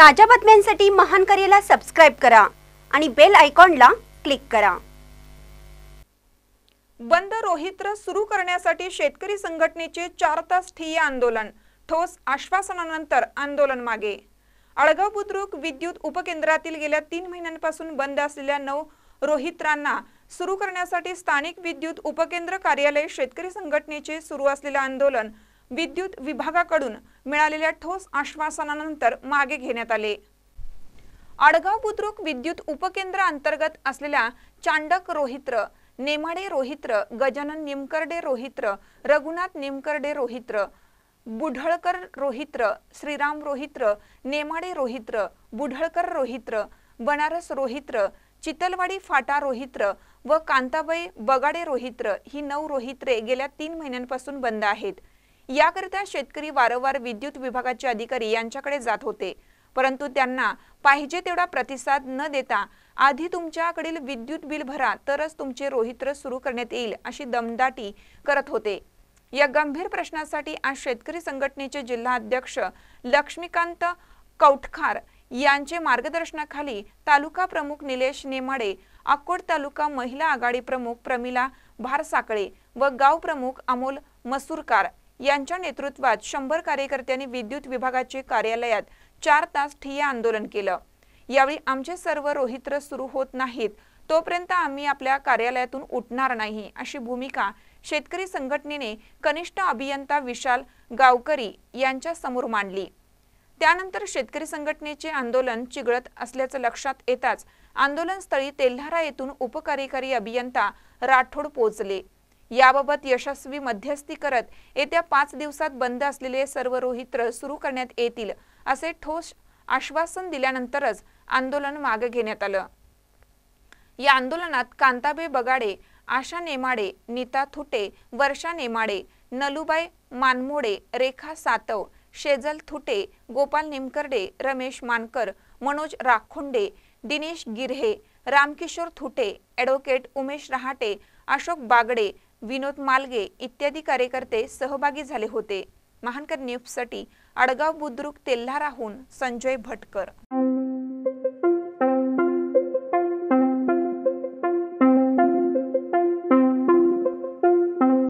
ताज्या बातम्यांसाठी महान करेला सबस्क्राईब करा आणि बेल आयकॉनला क्लिक करा बंद रोहित्र सुरू करण्यासाठी शेतकरी संघटनेचे चार तास ठिय आंदोलन ठोस आश्वासनानंतर आंदोलन मागे अळगाव बुद्रुक विद्युत उपकेंद्रातील गेल्या तीन महिन्यांपासून बंद असलेल्या नऊ रोहित्रांना सुरू करण्यासाठी स्थानिक विद्युत उपकेंद्र कार्यालय शेतकरी संघटनेचे सुरू असलेले आंदोलन विद्युत विभागाकडून मिळालेल्या ठोस आश्वासनानंतर मागे घेण्यात आले आडगाव बुद्रुक विद्युत उपकेंद्र अंतर्गत असलेल्या चांडक रोहित्र नेमाडे रोहित्र गजानन निमकर्डे रोहित्र रघुनाथ निमकर्डे रोहित्र बुढळकर रोहित्र श्रीराम रोहित्र नेमाडे रोहित्र बुढळकर रोहित्र बनारस रोहित्र चितलवाडी फाटा रोहित्र व कांताबाई बगाडे रोहित्र ही नऊ रोहित्रे गेल्या तीन महिन्यांपासून बंद आहेत याकरिता शेतकरी वारंवार विद्युत विभागाचे अधिकारी यांच्याकडे जात होते परंतु त्यांना पाहिजे तेवढा प्रतिसाद न देता आधी तुमच्याकडील विद्युत बिल भरा तरच तुमचे रोहित्र सुरू करण्यात येईल अशी दमदाटी करत होते या गंभीर प्रश्नासाठी आज शेतकरी संघटनेचे जिल्हा अध्यक्ष लक्ष्मीकांत कौटखार यांचे मार्गदर्शनाखाली तालुका प्रमुख निलेश नेमाडे अकोट तालुका महिला आघाडी प्रमुख प्रमिला भारसाकळे व गाव प्रमुख अमोल मसूरकार यांच्या नेतृत्वात शंभर कार्यकर्त्यांनी विद्युत विभागाचे कार्यालयात चार तास ठिय्या आंदोलन केलं यावेळी आमचे सर्व रोहित्र सुरू होत नाहीत तोपर्यंत आम्ही आपल्या कार्यालयातून उठणार नाही अशी भूमिका शेतकरी संघटनेने कनिष्ठ अभियंता विशाल गावकरी यांच्या समोर मांडली त्यानंतर शेतकरी संघटनेचे आंदोलन चिघळत असल्याचं लक्षात येताच आंदोलनस्थळी तेल्हारा येथून उपकार्यकारी अभियंता राठोड पोहोचले याबाबत यशस्वी मध्यस्थी करत येत्या पाच दिवसात बंद असलेले सर्व रोहित्र सुरू करण्यात येतील असे ठोस आश्वासन दिल्यानंतरच आंदोलन मागे घेण्यात आलं या आंदोलनात कांताबे बगाडे आशा नेमाडे नीता थुटे वर्षा नेमाडे नलुबाई मानमोडे रेखा सातव शेजल थुटे गोपाल निमकर्डे रमेश मानकर मनोज राखोंडे दिनेश गिरहे रामकिशोर थुटे ॲडव्होकेट उमेश रहाटे अशोक बागडे विनोद मालगे इत्यादी कार्यकर्ते सहभागी झाले होते महानकर साठी आडगाव बुद्रुक तेल्हाराहून संजय भटकर